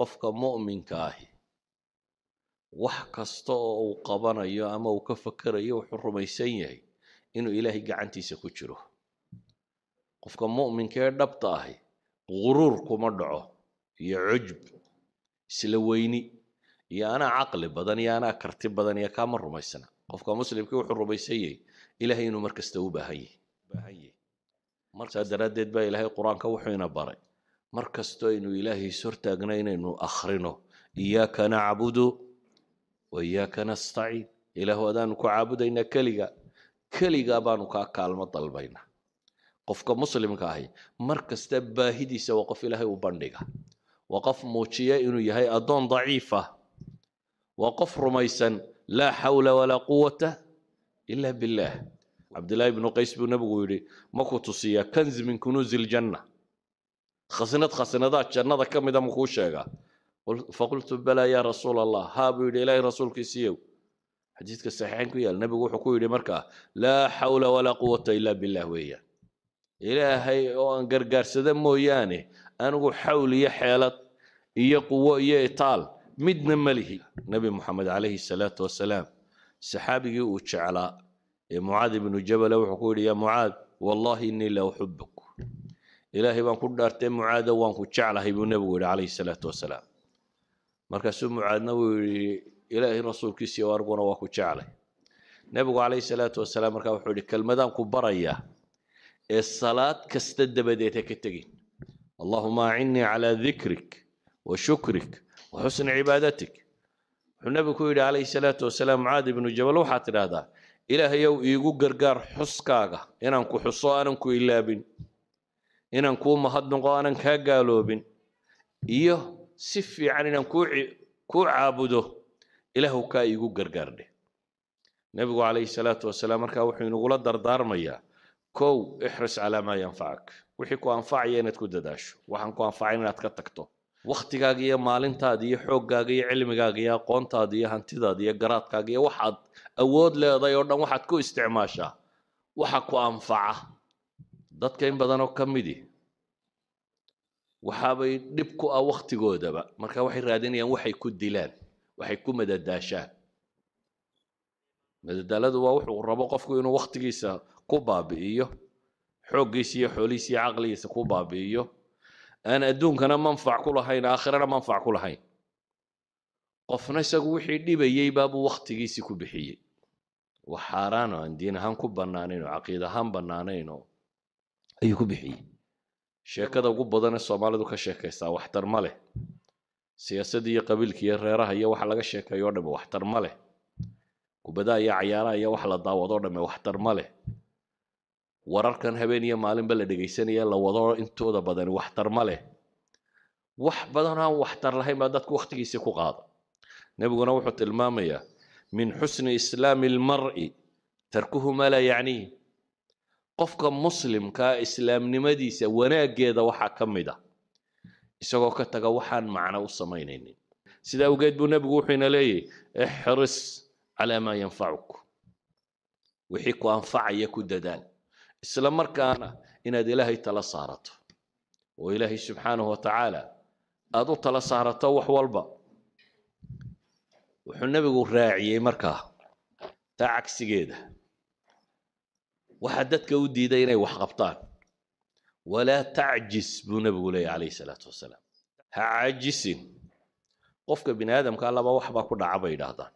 qofka mu'minka ahi wax kasta oo uu qabanayo ama uu ka fakerayo wuxuu rumaysan yahay inuu ilaahay gacantiisa ku jiro qofka mu'minka ee dhabta ahi guruur kuma dhaco iyo cujb isla weyni iyo anaa caqli badan iyo anaa karti badan iyo kaama rumaysna qofka muslimkii wuxuu rumaysan yahay ilaahay inuu mar kasta u baahan yahay saa daraaddeed baa ilaahay qur-aanka wuxuu ina baray mar kastoo aynu ilaahay sortaagna inaynu akhrino iyaaka nacbudu waiyaaka nastaciin ilaahu adaanu ku caabudaynaa keliga keligaa baanu kaa kaalmo dalbayna qofka muslimka ahi mar kasta baahidiisa waa qof ilaahay u bandhiga waa qof muujiya inuu yahay addoon daciif ah waa qof rumaysan laa xawla walaa quwata ila billaah cabdillaahi ibnu qays buu nebigu yidhi maku tusiya tusiyaa min kunuuzi iljanna khasinad khasinadaha jannada ka mida makuu sheegaa faqultu balaa yaa rasuul allah haa buu yidhi ilaahay rasuulkiisiiyow xadiidka saxiixayn ku yaal nebigu wuxuu ku yidhi markaa laa xawla walaa quwata ilaa billaah weeyaan ilaahay oo aan gargaarsada mooyaane anigu xawl iyo xeelad iyo quwo iyo itaal midna melihi nebi moxamed calayhi salaatu wasalaam saxaabigii uu jeclaa ee mucaad ibnu jabala wuxuu ku yidhi yaa mucaad wallaahi innii la uxibuk ilaahay baan ku dhaartee mucaada waan ku jeclahay buu nebigu yidhi calayhi salaatu wasalaam markaasuu mucaadna wuu yidhi ilaahay rasuulkiisiiyo arguna waa ku jeclay nebigu calayhi salaatu wasalaam markaa wuxuu yidhi kelmadaan ku barayaa ee salaad kasta dabadeed ha ka tegin allahuma acinnii calaa dikrik wa shukrik wa xusni cibaadatik wuxuu nebigu ku yidhi calayhi salaatu wasalaam mucaad ibnu jabal waxaad tidhaahdaa ilaahayow iigu gargaar xuskaaga inaan ku xuso aanan ku ilaabin inaan kuu mahad noqo aanan kaa gaaloobin iyo si fiican inaan kuu caabudo ilaahu kaa iigu gargaardhe nebigu calayhi salaatu wasalaam markaa wuxuu inagula dardaarmayaa kow ixris calaa maa yanfacak wixii ku anfacaya inaad ku dadaasho waxaan ku anfacayn inaad ka tagto waktigaaga iyo maalintaada iyo xooggaaga iyo cilmigaaga iyo aqoontaada iyo hantidaada iyo garaadkaaga iyo waxaad awood leedahay oo dhan waxaad ku isticmaashaa waxa ku anfaca dadka in badanoo ka midi waxaabay dhib ku ah waktigoodaba marka waxay raadinayaan waxay ku dilaan waxay ku madadaashaan madadaaladu waa wuxuu rabo qofku inuu waktigiisa ku baabi'iyo xooggiisa iyo xoolihiisa iyo caqligiisa ku baabi'iyo aan adduunkana manfac ku lahayn aakhirana manfac ku lahayn qofna isagu wixii dhibayey baabuu waktigiisii ku bixiyey wax xaaraanoo aan diin ahaan ku bannaanayn oo caqiid ahaan bannaanayn oo ayuu ku bixiyey sheekada ugu badane soomaalidu ka sheekaysaa waxtar ma leh siyaasadda iyo qabiilka iyo reeraha iyo wax laga sheekeeyo o dhame waxtar ma leh kubadaha iyo cayaaraha iyo wax la daawado o dhame waxtar ma leh wararkan habeen iyo maalinba la dhegaysanaya la wado intooda badani waxtar ma leh wax badan aan waxtar lahayn baa dadku wakhtigiisii ku qaada nebiguna wuxuu tilmaamayaa min xusni islaami almar'i tarkuhu maa laa yacniihi qofka muslimkaa islaamnimadiisa wanaaggeeda waxaa ka mid a ah. isagoo ka taga waxaan macno u samaynaynin sida awgeed buu nebigu wuxuu ina leeyahy ixris calaa maa yanfacuk wixii ku anfacaya ku dadaal isla markaana inaad ilaahay tala saarato oo ilaahay subxaanahu watacaala aad u tala saarato wax walba wuxuu nebigu raaciyey markaa taa cagsigeeda waxaa dadka u diiday inay wax qabtaan walaa tacjis buu nebigu leeyay calayhi salaatu wasalaam ha caajisin qofka bini aadamkaa laba waxbaa ku dhaca bay yidhaahdaan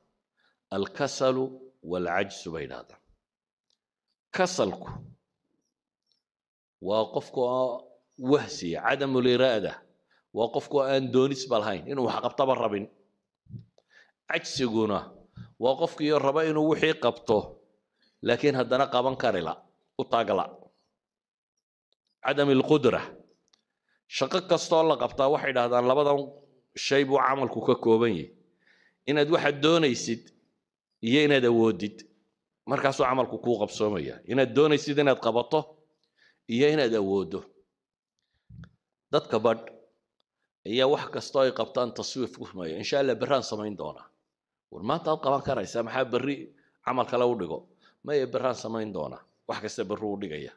alkasalu waalcajsu bay yidhaahdaan kasalku waa qofka wahsiya cadamuliraada waa qofku aan doonisba lahayn inuu waxqabtaba rabin cajsiguna waa qofkiiyo raba inuu wixii qabto laakiin haddana qaban karila u taagla cadam lqudra shaqo kastoo la qabtaa waxay dhahdaan labadan shay buu camalku ka kooban yahy inaad waxaad doonaysid iyo inaad awoodid markaasuu camalku kuu qabsoomaya inaad doonaysid inaad qabato iyo inaad awoodo dadka badh ayaa wax kastoo ay qabtaan taswiif ku rumeeya insha allah berri samayn doonaa war maanta aad qaban karaysaa maxaa berri camal kale u dhigo maya beraan samayn doonaa wax kasta barruu dhigaya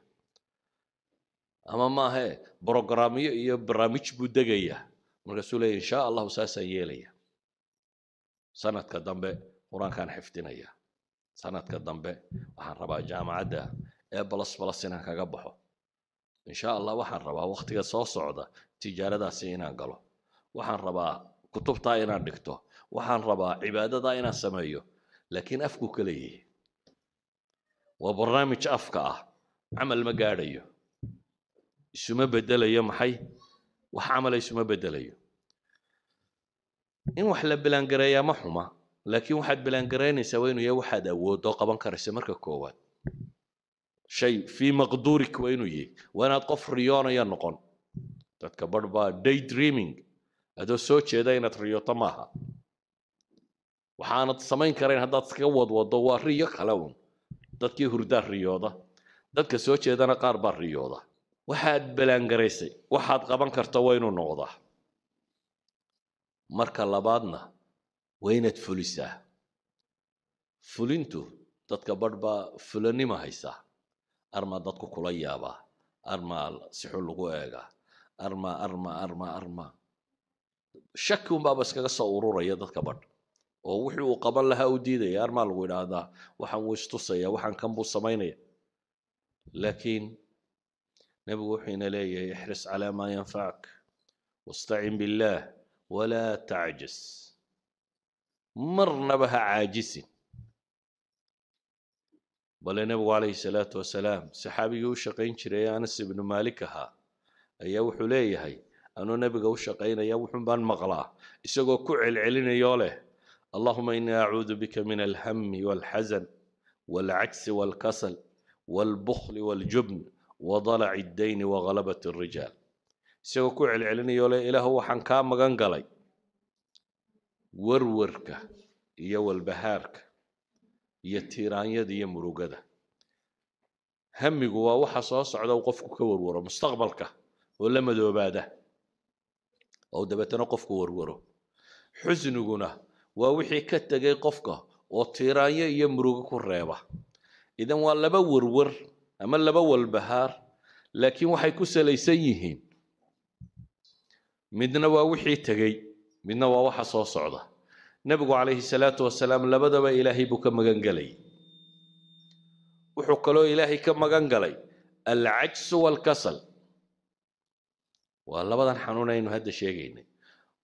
ama maahae brogramyo iyo barnaamij buu degayaa markaasuu leeya insha allahu saasaan yeelaya sanadka dambe qur-aankaan xifdinaya sanadka dambe waxaan rabaa jaamacadda ee balas balas inaan kaga baxo insha allah waxaan rabaa waktiga soo socda tijaaradaasi inaan galo waxaan rabaa kutubtaa inaan dhigto waxaan rabaa cibaadadaa inaan sameeyo laakiin afku ka وبرنامج أفكا عمل مقاريو إيوه. شو ما بدل يوم إيوه حي وحعمل إيوه شو ما بدل إن وحلا بلانجريا محمى لكن واحد بلانجريني سوينو يا واحد أو طبعا كرسمرك كوات شيء في مقدورك وينو يي وانا اتقف ريونا يا نقون تتكبر با داي دريمينج هذا سوتش هذا ينات ريوتا ماها وحانا تسمين كرين هذا تسكوض وضوار ريوك هلاون dadkii hurdaa riyooda dadka soo jeedana qaar baa riyooda waxaad balaangaraysay waxaad qaban karta waa inuu noqdaa marka labaadna waa inaad fulisaa fulintu dadka badh baa fulanima haysaa armaa dadku kula yaabaa armaa si lagu eegaa armaa armaa armaa armaa shaki unbaaba iskaga soo ururaya dadka badh oo wixii uu qaban lahaa u diidaya armaa lagu idhaahdaa waxaan wuu istusaya waxaan kan buu samaynaya laakiin nebigu wuxuu leeyahay ixris calaa maa yanfacak wastacin billaah walaa tacjis marnaba ha caajisin bale nebigu calayhi salaatu wasalaam saxaabigii u shaqayn jiray anas ibnu maalik ahaa ayaa wuxuu leeyahay anuu nebiga u shaqaynaya wuxuun baan maqlaa isagoo ku celcelinayoo leh اللهم إني أعوذ بك من الهم والحزن والعجز والكسل والبخل والجبن وضلع الدين وغلبة الرجال isagoo ku celcelinayoo le ilaah waxaan kaa magan galay warwarka iyo walbahaarka iyo tiiraanyada iyo murugada hamigu waa waxa soo socda uu qofku ka warwaro mustaqbalka oo la madoobaada oo dabeetana qofku warwaro xusniguna waa wixii ka tegay qofka oo tiiraanyo iyo murugo ku reeba idan waa laba warwar ama laba walbahaar laakiin waxay ku salaysan yihiin midna waa wixii tegey midna waa waxa soo socda nebigu calayhi salaatu wasalaam labadaba ilaahay buu ka magan gelay wuxuu kaloo ilaahay ka magan galay alcajsu waalkasal waa labadan xanuun aynu hadda sheegaynay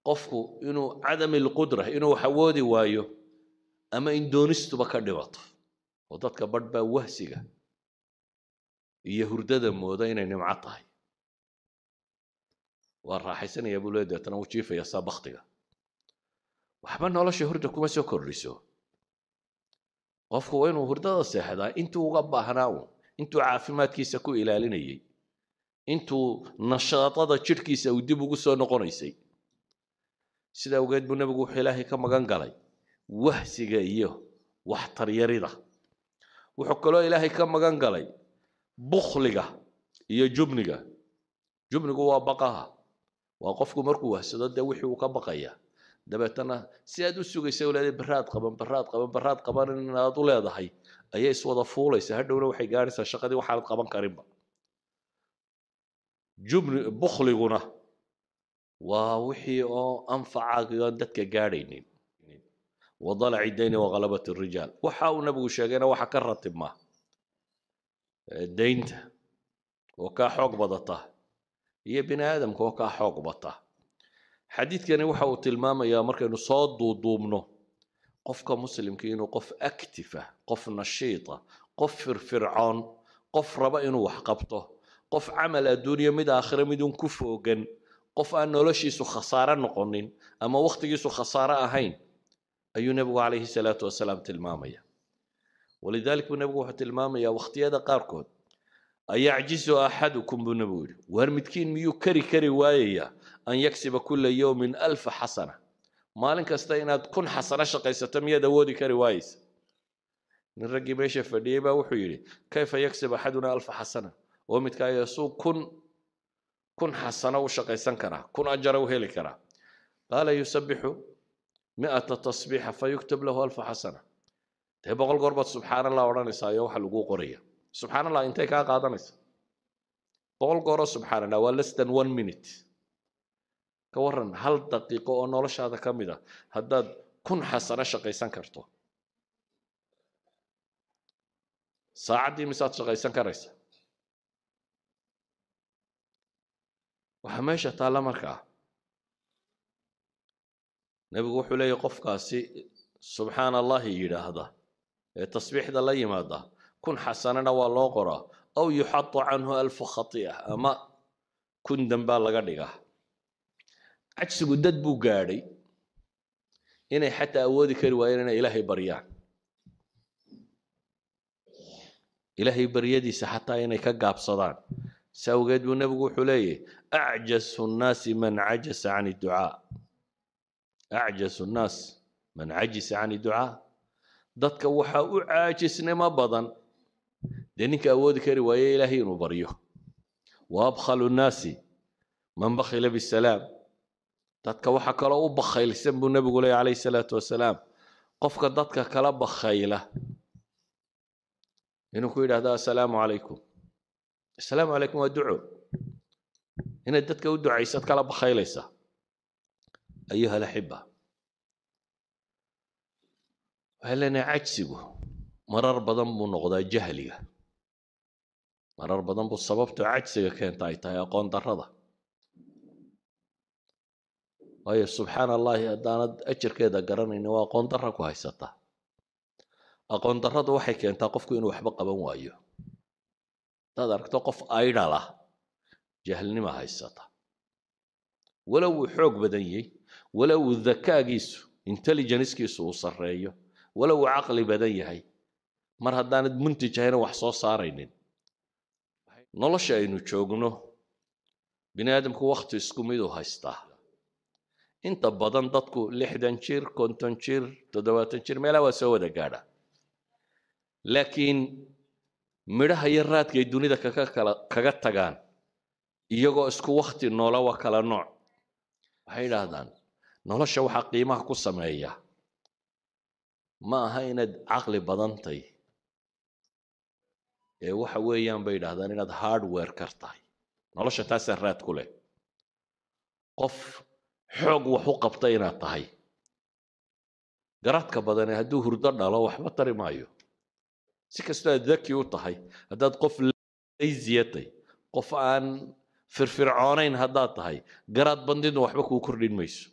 qofku inuu cadami lqudra inuu wax awoodi waayo ama in doonistuba ka dhibato oo dadka badh wahsiga iyo hurdada mooda inay nimco tahay waa raaxaysanayaa buu le deetana u jiifaya saa baktiga waxba nolosha hurda kuma soo kordhiso qofku waa inuu hurdada seexdaa intuu uga baahnaa uun intuu caafimaadkiisa ku ilaalinayay intuu nashaadada jidhkiisa uu dib ugu soo noqonaysay sida awgeed buu nebigu wuxuu ilaahay ka magan galay wahsiga iyo waxtaryarida wuxuu kaloo ilaahay ka magan galay bukhliga iyo jubniga jubnigu waa baqaha waa qofku markuu wahsado dee wixii uu ka baqaya dabeetana si aad u sugaysa leeda baraad qaban baraad qaban baraad qaban inaad u leedahay ayay iswada fuulaysa hadhowna waxay gaaraysaa shaqadii waxaanad qaban karinba jubni bukhliguna waa wixii oo anfacayo dadka gaadhaynin wadalaci dayni wakhalabat rijaal waxa uu nabigu sheegayna waxa ka ratibma daynta oo kaa xoog badata iyo bini aadamka oo kaa xoog bata xadiidkani waxa uu tilmaamayaa markaynu soo duuduubno qofka muslimka inuu qof actifa ah, qof nashiita ah, qof firfircoon qof raba inuu wax qabto qof camal adduunyo mid aakhire midun ku foogan qof aan noloshiisu khasaaro noqonin ama waktigiisu khasaaro ahayn ayuu nebigu calayhi salaatu wasalaam tilmaamaya walidalik buu nebigu wuxuu tilmaamayaa wakhtiyada qaarkood ayacjizu axadukum buu nebigu yihi waar midkiin miyuu kari kari waayayaa an yaksiba kula yowmin alfa xasana maalin kasta inaad kun xasano shaqaysato miyaad awoodi kari waayeysa nin raggii meesha fadhiyey baa wuxuu yidhi kayfa yaksib axaduna alfa xasana oo midkaa yasuu kun كن حسنة وشقي كرا كن أجر وهيلي كرا قال يسبح مئة تصبيحة فيكتب له ألف حسنة تبقى القربة سبحان الله ورانيسا يوحى لقو قرية سبحان الله أنت كا قادنيسا بقول قرة سبحان الله less than ون منت كورن هل دقيقة أو نولش هذا كمدة هداد كن حسنة شقي كرتو ساعدي مسات شقي كريسا waxaa meesha taalla markaa ah. nebigu wuxuu leeyahy qofkaasi subxaan allahi yidhaahda ee tasbiixda la yimaada kun xasanana waa loo qoraa aw yuxadu canhu alfu khati'a ama kun dambaa laga dhigaa cajsigu dad buu gaadhay inay xataa awoodi kari waayeen inay ilaahay baryaan ilaahay baryadiisa xataa inay ka gaabsadaan si awgeed buu nebigu wuxuu leeyahy acjasu nnaasi man cajasa can idducaa acjasu nnaas man cajisa can idducaa dadka waxaa u caajisnimo badan dee ninka awoodi kari waaye ilaahay inuu baryo wa nnaasi man bakhila bisalaam dadka waxa kaloo u bakhaylsan buu nebigu leey calayhi salaatu wasalaam qofka dadka kala bakhayla inuu ku yidhahdo assalaamu calaykum assalaamu calaykum waa duco inaad dadka u ducaysaad kala bakaylaysa ayuha alaxiba waxaa leenahay cajsigu marar badan buu noqdaa jahliga marar badan buu sababtoo cajsiga keenta ay tahay aqoon darrada waayo subxaan allahi haddaanad ajirkeeda garanayn waa aqoon darra ku haysataa aqoon darradu waxay keentaa qofku inuu waxba qaban waayo hadaad aragto qof aydhalah jahlnima haysata walow uu xoog badan yahay walow uu dakaagiisu intelligenskiisu uu sarreeyo walow uu caqli badan yahay mar haddaanad muntij ahayna wax soo saaraynin nolosha aynu joogno bini aadamku wakhti isku miduu haystaa inta badan dadku lixdan jir konton jir toddobaatan jir meelaha waa soo wada gaadha laakiin midhaha iyo raadkay dunida kaga kala kaga tagaan iyagoo isku wakti noola wa kala nooc waxay idhaahdaan nolosha waxaa qiimaha ku sameeya ma aha inaad caqli badantay ee waxa weeyaan bay idhaahdaan inaad hardware kar tahay nolosha taasaa raad ku leh qof xoog wax u qabta inaad tahay garaadka badane hadduu hurdo dhalo waxba tari maayo si kastoo aad daki u tahay haddaad qof laysiyatay qof aan firfircoonayn haddaad tahay garaad bandidu waxba kuu kordhin mayso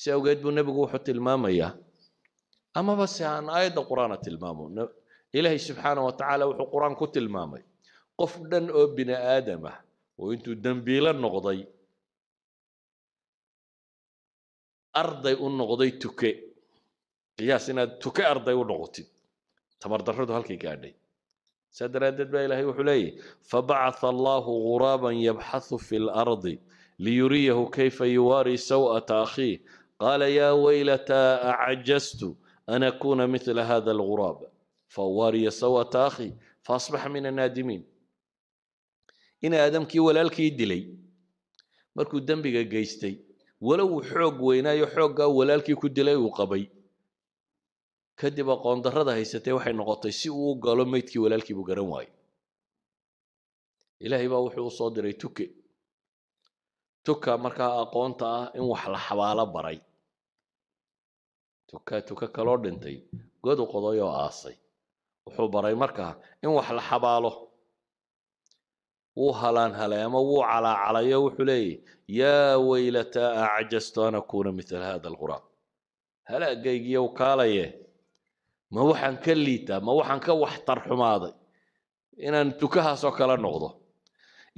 si awgeed buu nebigu wuxuu tilmaamayaa amaba se aan aayadda qur-aana tilmaamo ilaahay subxaana wa tacaala wuxuu qur-aan ku tilmaamay qof dhan oo bini aadam ah oo intuu dembiilo noqday arday u noqday tuke qiyaas inaad tuke arday u noqotid tamar halkay gaadhay saa daraaddeed baa ilaahay wuxuu leeyahy fabacatha allaahu guraaban yabxahu fi lardi liyuriyahu kayfa yuwaari saw'ata akhiih qaala yaa weylataa acajastu an akuuna midla hada alguraab fauwaariya saw'ata akhii faasbaxa min annaadimiin in aadamkii walaalkii dilay markuu dembiga geystay walow xoog weynaayo xooggaa walaalkii ku dilay uu qabay kadib aqoon darrada haysatee waxay noqotay si uu u galo maydkii walaalkii buu garan waayo ilaahay baa wuxuu usoo diray tuke tuka markaa aqoonta ah in wax la xabaalo baray tuka tuka kaloo dhintay godu qoday oo aasay wuxuu baray markaa in wax la xabaalo wuu halaan haleemo wuu calaacalayo wuxuu leeyahy yaa weylata acajastu an akuuna mithla hada alquraan halaagaygiiyow kaalaye ma waxaan ka liitaa ma waxaan ka waxtar xumaaday inaan tukahaasoo kale noqdo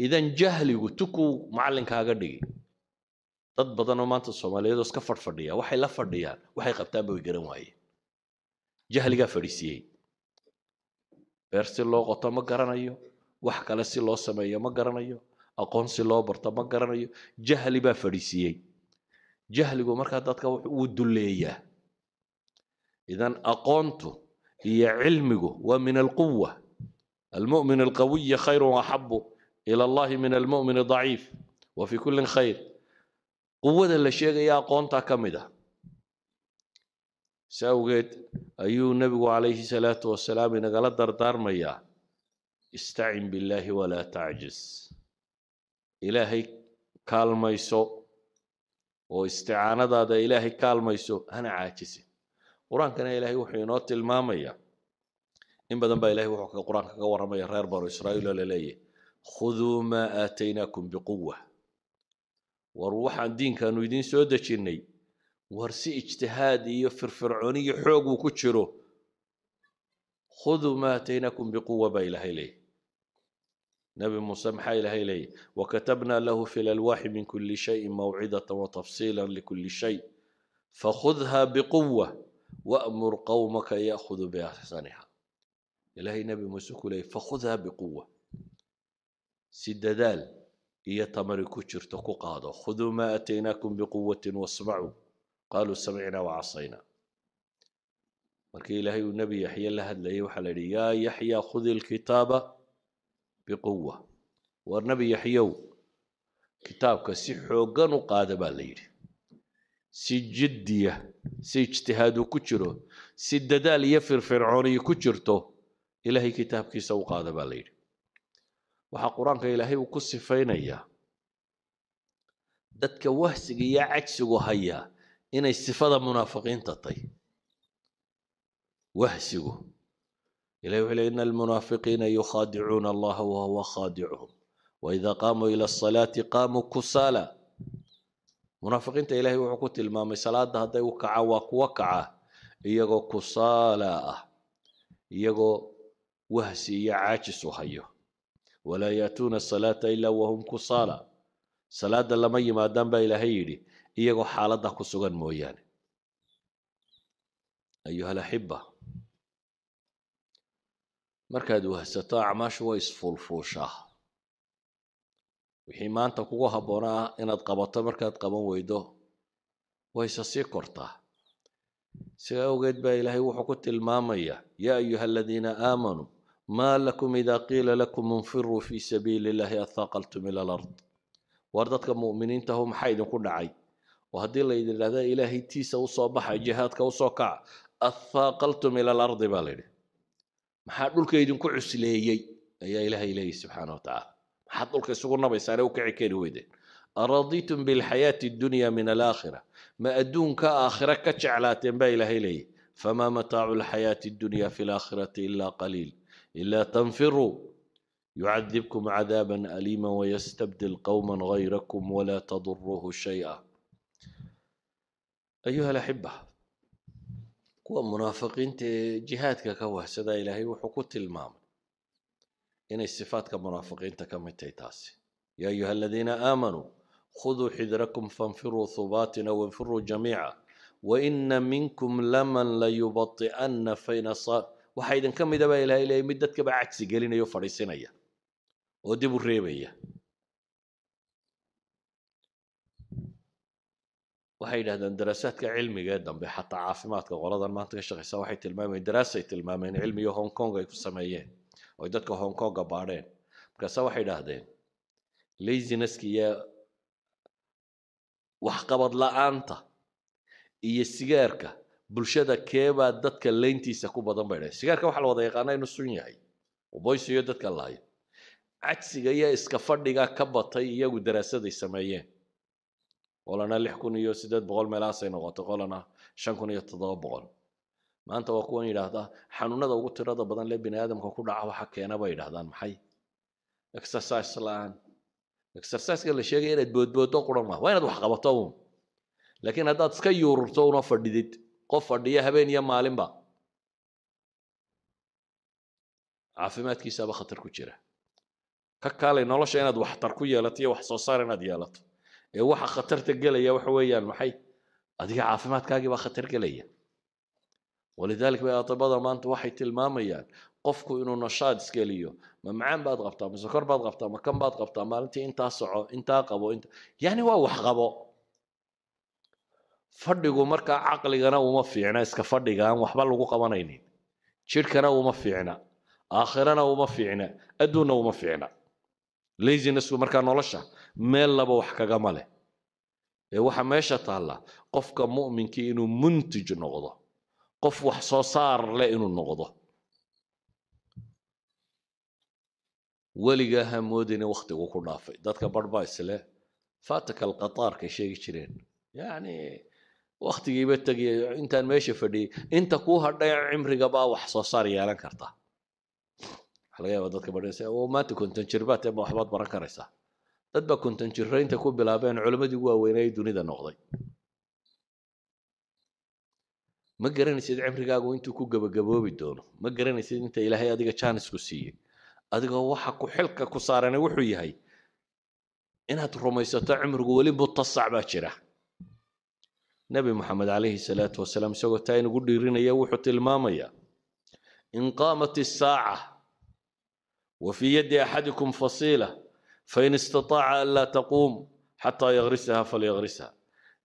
idan jahligu tukuu macalinkaaga dhigi dad badanoo maanta soomaaliyeedoo iska fadhfadhiya waxay la fadhiyaan waxay qabtaanba way garan waayeen jahligaa fadhiisiiyey beer si loo qoto ma garanayo wax kale si loo sameeyo ma garanayo aqoon si loo barto ma garanayo jahli baa fadhiisiiyey jahligu markaa dadka wuu duleeyaa idan aqoontu iyo cilmigu waa min alquwa almumin alqawiya khayru axabu ila allahi min almumin daciif wa fii kullin khayr quwada la sheegaya aqoontaa ka mid ah si awgeed ayuu nebigu calayhi salaatu wasalaam inagala dardaarmayaa istacin billaahi walaa tacjiz ilaahay kaalmayso oo isticaanadaada ilaahay kaalmayso hana caajisi qur-aankana ilaahay wuxuu inoo tilmaamaya in badan baa ilahay wuxuu qur-aanka kaga warramaya reer banu israa'iil oo laleeyahy khuduu maa aataynaakum biquwa war waxaan diinkaanu idiin soo dejinnay war si ijtihaad iyo firfircooni firfircooniyo xoog uu ku jiro khuduu maa aataynaakum biquwa baa ilahay leeyahy nabi muuse maxaa ilahay leeyahy wakatabnaa lahu fi lalwaaxi min kuli shayin mawcidata watafsiila likuli shay fakhudha biquwa wamur qawmaka yakhuduu biaxsaniha ilaahay nebi muuse ku leeyay fakhudhaa biquwa si dadaal iyo tamari ku jirto ku qaado khuduu maa aataynaakum biquwatin wasmacuu qaaluu samicnaa wacasaynaa markii ilaahay uu nebi yaxye la hadlayay waxaa la yidhi yaa yaxya khudi lkitaaba biquwa war nebi yaxyow kitaabka si xooggan u qaada baa la yidhi si jiddiya si ijtihaadu ku jiro si dadaal iyo firfircooniyi ku jirto ilaahay kitaabkiisa u qaada baa la yidhi waxaa qur-aanka ilaahay uu ku sifaynayaa dadka wahsiga iyo cajsigu hayaa inay sifada munaafiqiinta tay wahsigu ilahi wuxuu ley ina almunaafiqiina yukhaadicuuna allaha wahuwa khaadicuhum waida qaamuu ila asalaati qaamuu kusaala munaafiqiinta ilaahay wuxuu ku tilmaamay salaada hadday u kaca waa kuwa kaca iyagoo kusaalaa ah iyagoo wahsi iyo caajis u hayo walaa yaatuuna asalaata ilaa wahum kusaala salaada lama yimaadaan baa ilaahay yidhi iyagoo xaaladda ku sugan mooyaane ayuhalaxiba markaad wahsato acmaashu way isfuulfuushaa wixii maanta kugu habboonaa inaad qabato markaad qaban weydo wayse sii kortaa si awgeed baa ilaahay wuxuu ku tilmaamaya yaa ayuha aladiina aamanuu maa lakum idaa qiila lakum infiruu fii sabiili illaahi athaaqaltum ila alard war dadka mu'miniintahu maxaa idinku dhacay oo haddii laydidhahda ilaahay tiisa usoo baxa jihaadka usoo kaca athaaqaltum ila alardi baa layidhi maxaa dhulka idinku cusleeyey ayaa ilaahay leeyahy subxaana wa tacaala maxaad dhulka isugu nabaysaane u kici keeni weydeen araditum bilxayaati dunya min alaakhira ma adduunka aakhira ka jeclaateen baa ilaahay leeyahy famaa mataacu lxayaati dunya fi laakhirati ila qaliil ila tanfiruu yucadibkum cadaaba aliima wayastabdil qowma gayrakum walaa taduruuhu shaya ayuha alaxiba kuwa munaafiqiinta ee jihaadka ka wahsadaa ilaahay wuxuu ku tilmaamay inay sifaadka munaafiqiinta ka mid tahay taasi yaa ayuha aladiina aamanuu khuduu xidirakum fanfiruu hubaatin aw infiruu jamiica waina minkum laman layubai'anna fainasa waxaa idinka mida baa ilahay leeyay mid dadkaba cagsi gelinaya o fadhiisinaya oo dib u reebaya waxay yidhahdeen daraasaadka cilmiga ee dambe xataa caafimaadka qoladan maanta ka shaqeysa waxay tilmaamayeen daraasay tilmaameen cilmiga hong kong ay ku sameeyeen oy dadka hongkonga baadheen markaase waxay dhaahdeen lazineska iyo waxqabad la-aanta iyo sigaarka bulshada keebaa dadka leyntiisa ku badan bay dhahen sigaarka waxaa la wada yaqaanaa inuu sun yahay boysiyo dadka lahayo cadsiga iyo iska fadhiga ka batay iyagu daraasaday sameeyeen qolana lix kun iyo siddeed boqol meelahaasay noqotay qolana shan kun iyo toddoba boqol maanta waa kuwan yidhaahda xanuunada ugu tirada badan lee bini aadamka ku dhaca waxa keena bay yidhahdaan maxay exercise la-aan exerciseka la sheegaya inaad boodboodo quran waa inaad wax qabato uun laakiin haddaad iska yuururto una fadhidid qof fadhiya habeen iyo maalinba caafimaadkiisaaba khatar ku jira ka kaalay nolosha inaad waxtar ku yeelato iyo wax soo saar inaad yeelato ee waxa khatarta gelaya waxa weeyaan maxay adiga caafimaadkaagiibaa khatar gelaya walidaalika bay adabada maanta waxay tilmaamayaan qofku inuu nashaad isgeliyo ma macaan baad qabtaa ma sokor baad qabtaa ma kan baad qabtaa maalintii intaa soco intaa qabo inta yani waa wax qabo fadhigu markaa caqligana uma fiicna iska fadhiga aan waxba lagu qabanaynin jirhkana uma fiicna aakhirana uma fiicna adduunna uma fiicna lazinessku markaa nolosha meel laba wax kagama leh ee waxaa meesha taalla qofka mu'minkii inuu muntij noqdo qof wax soo saar leh inuu noqdo weligaa hamoodina wakhtigu ku dhaafay dadka barbaa isleh fatakal qataarkay sheegi jireen yacni waktigiiba tegiya intaan meesha fadhiyey inta kuu hadhay cimriga baa wax soo saar yeelan karta waxaa laga dadka badhinsa maanta konton jir baa waxbaad baran karaysaa dad baa konton jiraynta ku bilaabeen culimmadii ugu waaweynay dunida noqday ma garanaysid cimrigaagu intuu ku gebagaboobi doono ma garanaysid inta ilaahay adiga jaanisku siiyey adigoo waxa ku xilka ku saarane wuxuu yahay inaad rumaysato cimrigu weli mutasac baa jira nebi moxamed calayhi salaatu wasalaam isagoo taa inugu dhiirinaya wuxuu tilmaamayaa in qaamat isaaca wa fii yaddi axadikum fasiila fain istataaca an laa taquum xataa yakrisaha falyakrisaha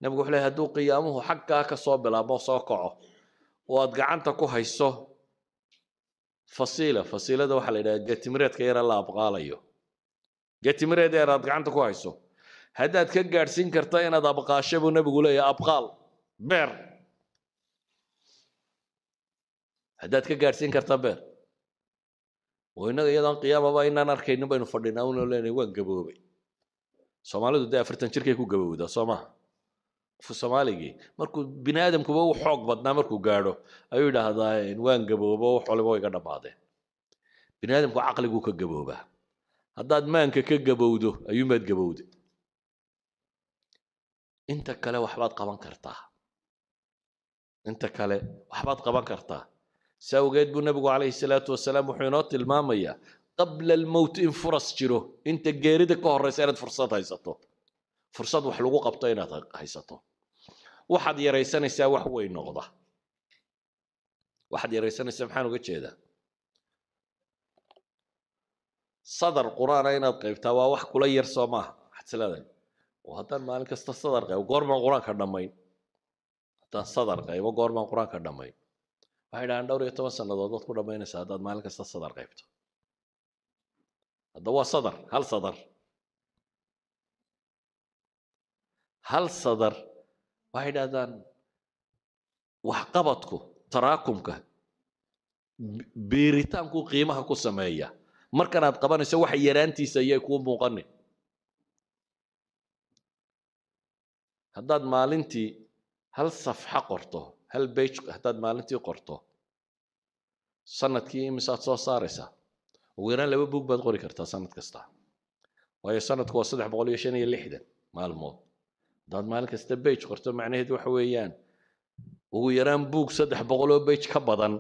nabigu wuxuu leey hadduu qiyaamuhu xaggaa ka soo bilaabmo soo kaco oo aad gacanta ku hayso fasiila fasiilada waxaa la yidhaha getimireedka yara la abqaalayo getimireed yar aad gacanta ku hayso haddaad ka gaadhsiin karta inaad abqaasho buu nabigu leeyahay abqaal beer haddaad ka gaadhsiin karta beer oo innaga iyadoon qiyaamaba inaan arkaynin baynu fadhinaa unoo leenahay waan gaboobay soomaalidu dee afartan jirkay ku gabowdaa soo maaha soomaaligii markuu bini aadamkuba u xoog badnaa markuu gaadho ayuu idhaahdaa waan gaboobo wax waliba iga dhammaadeen bini aadamku caqliguu ka gaboobaa haddaad maanka ka gabowdo ayuumaad gabowda inta kale waxbaad qaban kartaa inta kale waxbaad qaban kartaa si awgeed buu nebigu calayhi salaatu wasalaam wuxuu inoo tilmaamayaa qabla almowt in furas jiro inta geerida ka horeysa inaad fursad haysato fursad wax lagu qabto inaad haysato waxaad yaraysanaysaa wax weyn noqda waxaad yaraysanaysaa maxaan uga jeedaa sadar qur-aana inaad qaybtaa waa wax kula yar soo maaha waxaad is leedahay haddaan maalin kasta sadar qaybo goormaan qur-aanka dhammayn haddaan sadar qaybo goormaan qur-aanka dhammayn waxay dhahaan dhowr iyo toban sannadood waad ku dhammaynaysaa haddaad maalin kasta sadar qaybto hadda waa sadar hal sadar hal sadar waxay dhahdaan waxqabadku taraakumka beeritaankuu qiimaha ku sameeya markanaad qabanayso wax yaraantiisa ayay kuu muuqanin haddaad maalintii hal safxa qorto hal bej haddaad maalintii qorto sanadkii imisaad soo saaraysaa ugu yaraan laba buug baad qori kartaa sanad kasta waayo sanadku waa saddex boqol iyo shan iyo lixdan maalmood haddaad maalin kasta bage qorto macnaheed waxa weeyaan ugu yaraan buug saddex boqoloo bage ka badan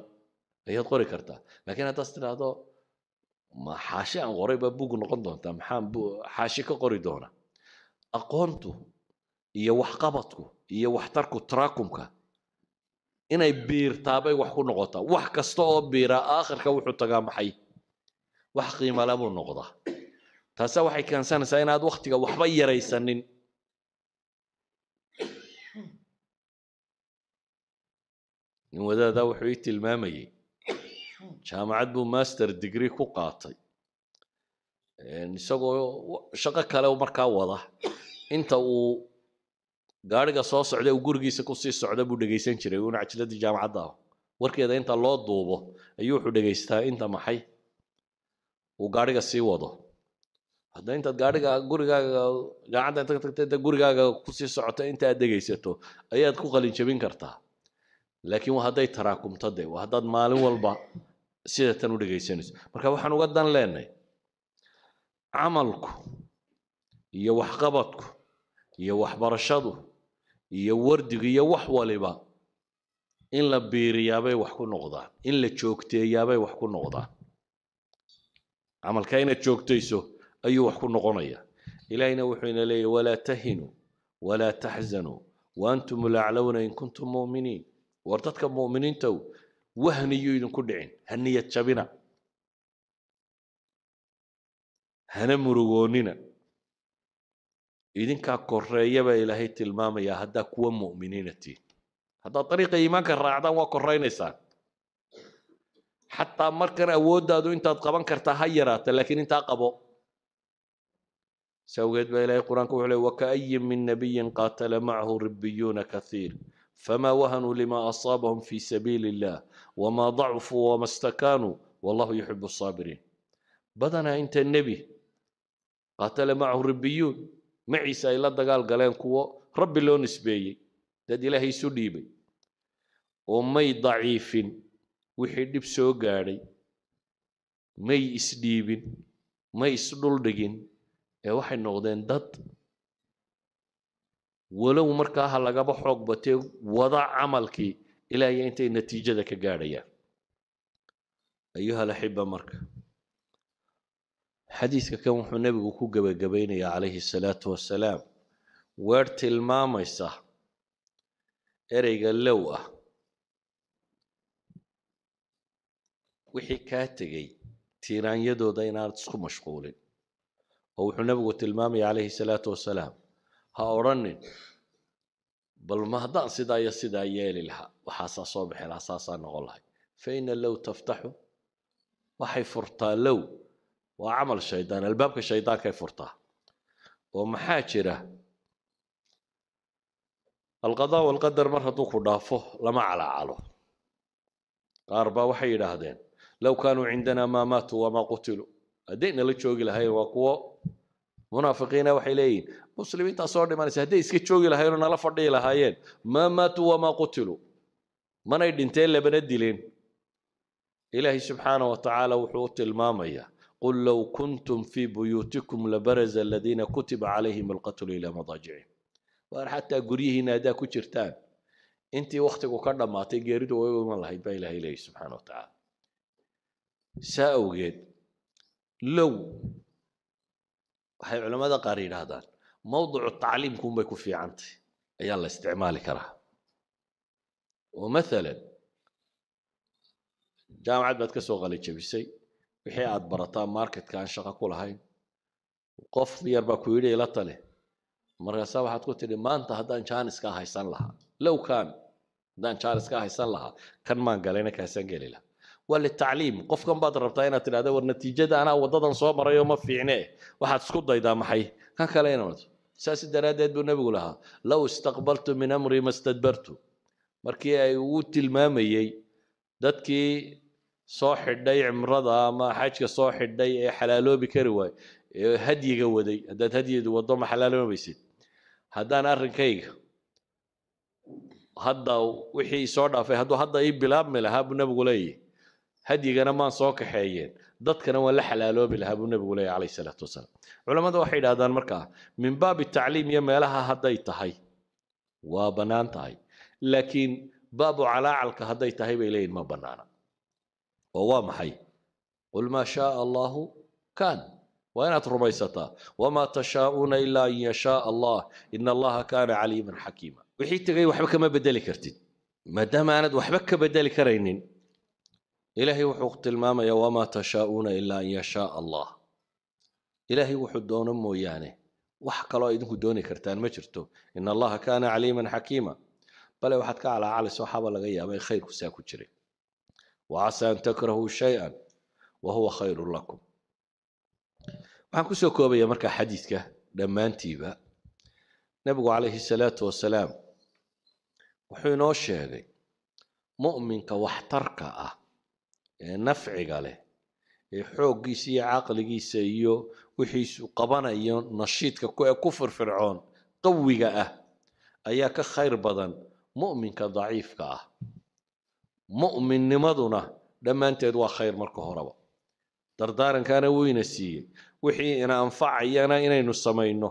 ayaad qori kartaa laakiin haddaas tidhaahdo ma xaashi aan qoray baa buug noqon doontaa maxaan xaashi ka qori doona aqoontu iyo waxqabadku iyo waxtarku tarakumka inay biirtaabay wax ku noqotaa wax kasta oo biira aakhirka wuxuu tagaa maxay wax qiimala buu noqdaa taasa waxay keensanaysaa inaad waktiga waxba yaraysanin nin wadaada wuxuu ii tilmaamayey jaamacad buu master degree ku qaatay isagoo shaqo kale markaa wada inta uu gaariga soo socda uu gurigiisa kusii socda buu dhegaysan jiray uuna cajiladii jaamacadda warkeeda inta loo duubo ayuu wuxuu dhegaystaa inta maxay uu gaariga sii wado hadda intaad gaariga gurigaaga jaamacadda inta ka tagtay inta gurigaaga kusii socoto inta aad dhegaysato ayaad ku qalinjabin kartaa laakiin waa hadday taraakumto de waa haddaad maalin walba sidatan u dhegaysanayso marka waxaan uga dan leenahay camalku iyo waxqabadku iyo waxbarashadu iyo wardigu iyo wax waliba in la biiriyaabay wax ku noqdaan in la joogteeyaabay wax ku noqdaan camalka inaad joogtayso ayuu wax ku noqonaya ilaahina wuxuu ina leeyahy walaa tahinuu walaa taxzanuu waantum laclowna in kuntum mu'miniin war dadka muminiintaw wahniyu idinku dhicin haniyad jabina hana murugoonina idinkaa koreeyabaa ilaahay tilmaamayaa haddaa kuwa mu'miniina tihin haddaad dariiqa iimaanka raacdaan waa koraynaysaan xataa markan awooddaadu intaad qaban kartaa ha yaraata laakiin intaa qabo si awgeed baa ilahay qur-aanka wuxuu le wakaayin min nabiyin qaatala macahu ribiyuuna kaiir فما وهنوا لما أصابهم في سبيل الله وما ضعفوا وما استكانوا والله يحب الصابرين بدنا أنت النبي قاتل معه ربيون معيسى إلا دقال قالين كوا ربي لو نسبيي داد إلهي سليبي ومي ضعيف وحي دب سو قاري مي إسديبين مي إسدول دقين waxay noqdeen dad walow markaa ha lagaba xoog batee wada camalkii ilaa iyo intay natiijada ka gaadhayaan ayuha laxiba marka xadiidka kan wuxuu nebigu ku gebagabaynayaa calayhi salaatu wasalaam weer tilmaamaysa ereyga low ah wixii kaa tegey tiiraanyadooda inaanad isku mashquulin oo wuxuu nebigu tilmaamaya calayhi salaatu wasalaam ha odhanin balma haddaan sidaa iyo sidaa yeeli lahaa waxaasaa soo baxi lahaa saasaa noqon lahay faina low taftaxu waxay furtaa low waa camal shaydaan albaabka shaydaankay furtaa oo maxaa jira alqadaa walqadar mar hadduu ku dhaafo lama calacalo qaar baa waxay yidhaahdeen low kaanuu cindanaa maa maatu wamaa qutiluu hadday nala joogi lahayn waa kuwo munaafiqiina waxay leeyihin soo dhimanaysa hadday iska joogi lahaayeno nala fadhii lahaayeen maa maatuu wamaa qutiluu manay dhinteen labana dileen ilaahay subxaana wa tacaala wuxuu u tilmaamayaa qul low kuntum fii buyuutikum labaraza aladiina kutiba calayhim alqatlu ilaa madaajicihim waar xataa guryihiina haddaa ku jirtaan intii wakhtigu ka dhammaatay geeridu way u iman lahayd ba ilahay leeyahy subxaana wa tacaala saa awgeed low waxay culamada qaar yidhaahdaan mowdicu tacliimku ku fiicantahy ayaa la isticmaali karaa oo maalan jaamacad baad ka qalijabisay wixii aad barataa marketka aan shaqo ku lahayn qof yar baa ku yidhi ila tale markaasaa waxaad ku tidhi maanta haddaan jaaniskaa haysan lahaa low kan haddaan jaaniskaa haysan lahaa kan maan galayna kaasaan geli laha waa litacliim qofkan baad rabtaa inaad tidhahda war natiijada anaa wadadan soo marayo ma fiicne waxaad isku daydaa maxay kan kale inaad saas daraaddeed buu nebigu lahaa low istaqbaltu min amri ma stadbartu markii ay ugu tilmaamayey dadkii soo xidhay cimrada ama xajka soo xidhay ee xalaaloobi kari waay ee hadyiga waday haddaad hadyida waddo ma xalaaloobaysid haddaan arrinkayga hadda wixii isoo dhaafay hadduu hadda ii bilaabmi lahaa buu nebigu leeyahy hadyigana maan soo kaxeeyeen dadkana waa la xalaaloobi lahaa buu nebigu leeyahy calayhi salaatu wasalaam culammada waxay yidhahdaan markaa min baabi tacliim iyo meelaha hadday tahay waa bannaan tahay laakiin baabu calaacalka hadday tahay bay leeyihin ma bannaana oo waa maxay qul maa shaaa allaahu kaan waa inaad rumaysataa wamaa tashaa'uuna ilaa an yashaa allah ina allaha kaana caliiman xakiima wixii tegay waxba kama bedeli kartid maadaama aanad waxba ka bedeli karaynin ilaahay wuxuu tilmaamaya wamaa tashaauuna ilaa an yashaa allah ilaahay wuxuu doono mooyaane wax kaloo idinku dooni kartaan ma jirto in allaha kaana caliiman xakiima bale waxaad ka calaacalays waxaba laga yaabay in khayrku saa ku jiray wa casa an takrahuu shay-an wa huwa khayrun lakum waxaan kusoo koobaya marka xadiidka dhammaantiiba nebigu calayhi salaatu wasalaam wuxuu inoo sheegay mu'minka waxtarka ah ee nafciga leh ee xooggiisa iyo caqligiisa iyo wixiisu qabanayo nashiidka ku firfircoon qawiga ah ayaa ka khayr badan mu'minka daciifka ah mu'minnimaduna dhammaanteed waa khayr marka horeba dardaarankaana wuyna siiyey wixii ina anfacayana inaynu samayno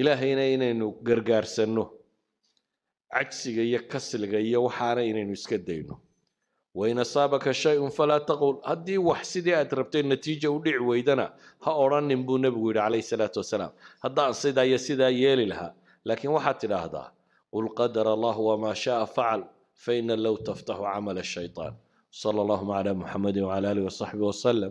ilaahayna inaynu gargaarsanno cajsiga iyo kasliga iyo waxaana inaynu iska dayno wain asaabaka shay-un falaa taqul haddii wax sidii aad rabtay natiija u dhici weydana ha odhanin buu nebigu yidhi calayhi salaatu wasalaam haddaan sidaa iyo sidaa yeeli lahaa laakiin waxaad tidhaahdaa qul qadar allah wamaa shaaa facal faina low taftaxu camala shaytaan sala allahuma calaa muxamadi wacala aalihi wasaxbihi wasalam